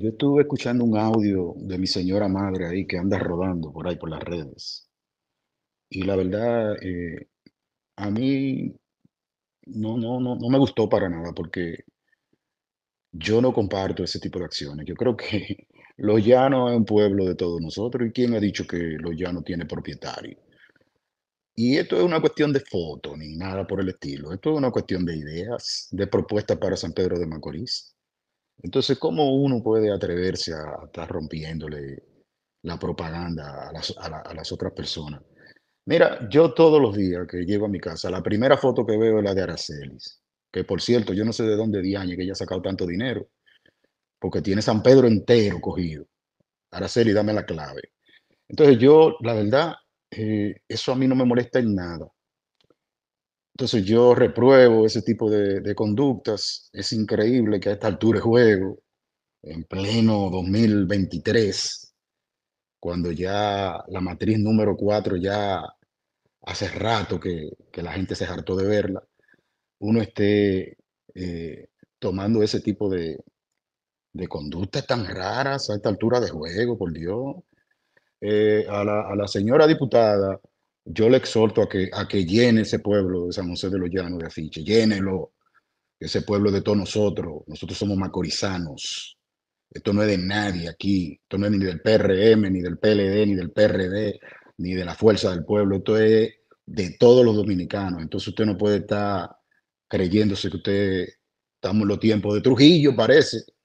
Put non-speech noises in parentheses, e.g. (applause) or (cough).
Yo estuve escuchando un audio de mi señora madre ahí que anda rodando por ahí por las redes. Y la verdad, eh, a mí no, no, no, no me gustó para nada porque yo no comparto ese tipo de acciones. Yo creo que (laughs) Los Llanos es un pueblo de todos nosotros y quién ha dicho que Los Llanos tiene propietario. Y esto es una cuestión de foto ni nada por el estilo. Esto es una cuestión de ideas, de propuestas para San Pedro de Macorís. Entonces, ¿cómo uno puede atreverse a, estar rompiéndole la propaganda a las, otras personas? Mira, yo todos los días que llego a mi casa, la primera foto que veo es la de Aracelis, que por cierto, yo no sé de dónde Diane que ella ha sacado tanto dinero, porque tiene San Pedro entero cogido. Araceli, dame la clave. Entonces yo, la verdad, eh, eso a mí no me molesta en nada. Entonces yo repruebo ese tipo de, conductas. Es increíble que a esta altura de juego, en pleno 2023, cuando ya la matriz número 4 ya hace rato que, la gente se hartó de verla, uno esté eh, tomando ese tipo de, conductas tan raras a esta altura de juego, por Dios. Eh, a, la, a la señora diputada yo le exhorto a que, a que llene ese pueblo de San José de los Llanos de Afiche, llénelo, ese pueblo de todos nosotros, nosotros somos macorizanos, esto no es de nadie aquí, esto no es ni del PRM, ni del PLD, ni del PRD, ni de la fuerza del pueblo, esto es de todos los dominicanos, entonces usted no puede estar creyéndose que usted estamos en los tiempos de Trujillo, parece,